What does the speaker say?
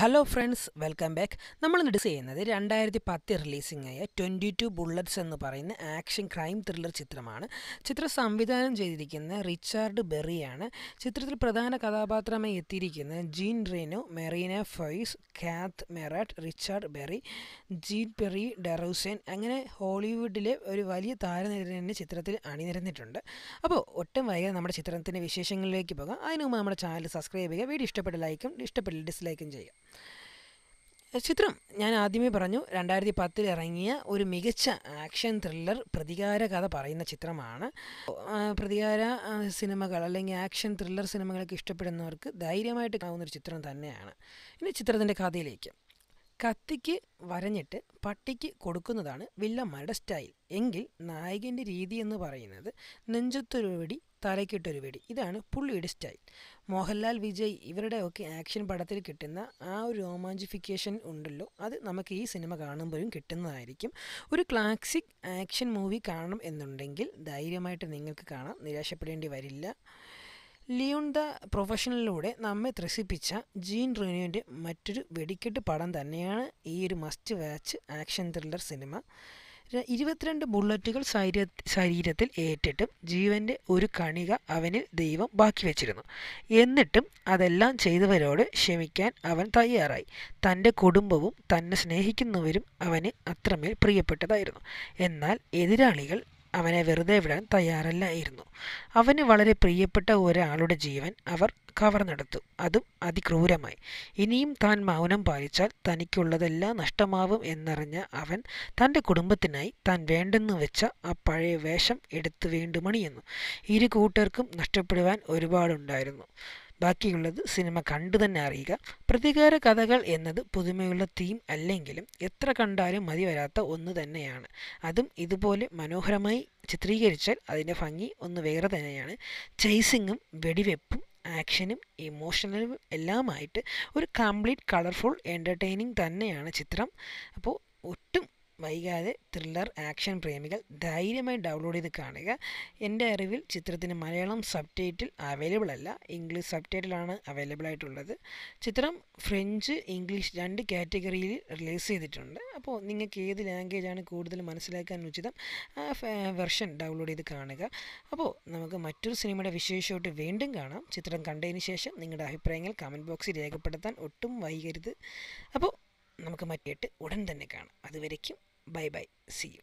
Hello friends welcome back നമ്മൾ ഡിസ് ചെയ്യുന്നത് രണ്ടായിരത്തി പത്ത് റിലീസിംഗ് ആയ ട്വൻറ്റി ടു ബുള്ളറ്റ്സ് എന്ന് പറയുന്ന ആക്ഷൻ ക്രൈം ത്രില്ലർ ചിത്രമാണ് ചിത്രം സംവിധാനം ചെയ്തിരിക്കുന്ന റിച്ചാർഡ് ബെറിയാണ് ചിത്രത്തിൽ പ്രധാന കഥാപാത്രമായി എത്തിയിരിക്കുന്ന Jean Reno Marina Fois Kad Merad Richard Berry Jean Pierre Darroussin അങ്ങനെ ഹോളിവുഡിലെ ഒരു വലിയ താരനിര തന്നെ ചിത്രത്തിൽ അണിനിരന്നിട്ടുണ്ട് അപ്പോൾ ഒട്ടും വൈകാതെ നമ്മുടെ ചിത്രത്തിൻ്റെ വിശേഷങ്ങളിലേക്ക് പോകാം അതിനു മുമ്പ് നമ്മുടെ ചാനൽ സബ്സ്ക്രൈബ് ചെയ്യുക വീഡിയോ ഇഷ്ടപ്പെട്ട ലൈക്കും ഇഷ്ടപ്പെട്ട ഡിസ്ലൈക്കും ചെയ്യുക ചിത്രം ഞാൻ ആദ്യമേ പറഞ്ഞു രണ്ടായിരത്തി പത്തിൽ ഇറങ്ങിയ ഒരു മികച്ച ആക്ഷൻ ത്രില്ലർ പ്രതികാര കഥ പറയുന്ന ചിത്രമാണ് പ്രതികാര സിനിമകൾ അല്ലെങ്കിൽ ആക്ഷൻ ത്രില്ലർ സിനിമകളൊക്കെ ഇഷ്ടപ്പെടുന്നവർക്ക് ധൈര്യമായിട്ട് കാണുന്നൊരു ചിത്രം തന്നെയാണ് ഇനി ചിത്രത്തിൻ്റെ കഥയിലേക്ക് കത്തിക്ക് വരഞ്ഞിട്ട് പട്ടിക്ക് കൊടുക്കുന്നതാണ് വില്ലന്മാരുടെ സ്റ്റൈൽ എങ്കിൽ നായകൻ്റെ രീതി എന്ന് പറയുന്നത് നെഞ്ചത്തൊരു വെടി തലയ്ക്കിട്ടൊരു വെടി ഇതാണ് പുള്ളിയുടെ സ്റ്റൈൽ മോഹൻലാൽ വിജയ് ഇവരുടെയൊക്കെ ആക്ഷൻ പടത്തിൽ കിട്ടുന്ന ആ ഒരു റോമാഞ്ചിഫിക്കേഷൻ ഉണ്ടല്ലോ അത് നമുക്ക് ഈ സിനിമ കാണുമ്പോഴും കിട്ടുന്നതായിരിക്കും ഒരു ക്ലാസിക് ആക്ഷൻ മൂവി കാണണം എന്നുണ്ടെങ്കിൽ ധൈര്യമായിട്ട് നിങ്ങൾക്ക് കാണാം നിരാശപ്പെടേണ്ടി വരില്ല ലിയുണ്ട പ്രൊഫഷണലിലൂടെ നമ്മെ ത്രസിപ്പിച്ച ജീൻ റെനുവിൻ്റെ മറ്റൊരു വെടിക്കെട്ട് പടം തന്നെയാണ് ഈ ഒരു must watch action thriller cinema ഇരുപത്തിരണ്ട് ബുള്ളറ്റുകൾ ശരീര ശരീരത്തിൽ ഏറ്റിട്ടും ജീവൻ്റെ ഒരു കണിക അവനിൽ ദൈവം ബാക്കി വെച്ചിരുന്നു എന്നിട്ടും അതെല്ലാം ചെയ്തവരോട് ക്ഷമിക്കാൻ അവൻ തയ്യാറായി തൻ്റെ കുടുംബവും തന്നെ സ്നേഹിക്കുന്നവരും അവന് അത്രമേൽ പ്രിയപ്പെട്ടതായിരുന്നു എന്നാൽ എതിരാളികൾ അവനെ വെറുതെ വിടാൻ തയ്യാറല്ലായിരുന്നു അവന് വളരെ പ്രിയപ്പെട്ട ഒരാളുടെ ജീവൻ അവർ കവർന്നെടുത്തു അതും അതിക്രൂരമായി ഇനിയും താൻ മൗനം പാലിച്ചാൽ തനിക്കുള്ളതെല്ലാം നഷ്ടമാവും എന്നറിഞ്ഞ അവൻ തൻ്റെ കുടുംബത്തിനായി താൻ വേണ്ടെന്ന് വെച്ച ആ പഴയ വേഷം എടുത്തു വേണ്ടുമണിയെന്നു ഇരു കൂട്ടർക്കും നഷ്ടപ്പെടുവാൻ ഒരുപാടുണ്ടായിരുന്നു ബാക്കിയുള്ളത് സിനിമ കണ്ടു തന്നെ അറിയുക പ്രതികാര കഥകൾ എന്നത് പുതുമയുള്ള തീം അല്ലെങ്കിലും എത്ര കണ്ടാലും മതി വരാത്ത ഒന്ന് തന്നെയാണ് അതും ഇതുപോലെ മനോഹരമായി ചിത്രീകരിച്ചാൽ അതിൻ്റെ ഭംഗി ഒന്ന് വേറെ തന്നെയാണ് ചേസിങ്ങും വെടിവെപ്പും ആക്ഷനും ഇമോഷണലും എല്ലാമായിട്ട് ഒരു കംപ്ലീറ്റ് കളർഫുൾ എൻ്റർടൈനിങ് തന്നെയാണ് ചിത്രം അപ്പോൾ ഒട്ടും വൈകാതെ ത്രില്ലർ ആക്ഷൻ പ്രേമികൾ ധൈര്യമായി ഡൗൺലോഡ് ചെയ്ത് കാണുക എൻ്റെ അറിവിൽ ചിത്രത്തിന് മലയാളം സബ് ടൈറ്റിൽ അവൈലബിൾ അല്ല ഇംഗ്ലീഷ് സബ് ടൈറ്റിലാണ് അവൈലബിൾ ആയിട്ടുള്ളത് ചിത്രം ഫ്രഞ്ച് ഇംഗ്ലീഷ് രണ്ട് കാറ്റഗറിയിൽ റിലീസ് ചെയ്തിട്ടുണ്ട് അപ്പോൾ നിങ്ങൾക്ക് ഏത് ലാംഗ്വേജാണ് കൂടുതൽ മനസ്സിലാക്കാൻ ഉചിതം ആ വെർഷൻ ഡൗൺലോഡ് ചെയ്ത് കാണുക അപ്പോൾ നമുക്ക് മറ്റൊരു സിനിമയുടെ വിശേഷമായിട്ട് വീണ്ടും കാണാം ചിത്രം കണ്ടതിന് ശേഷം നിങ്ങളുടെ അഭിപ്രായങ്ങൾ കമൻറ്റ് ബോക്സിൽ രേഖപ്പെടുത്താൻ ഒട്ടും വൈകരുത് അപ്പോൾ നമുക്ക് മറ്റേട്ട് ഉടൻ തന്നെ കാണാം അതുവരയ്ക്കും Bye bye. See you.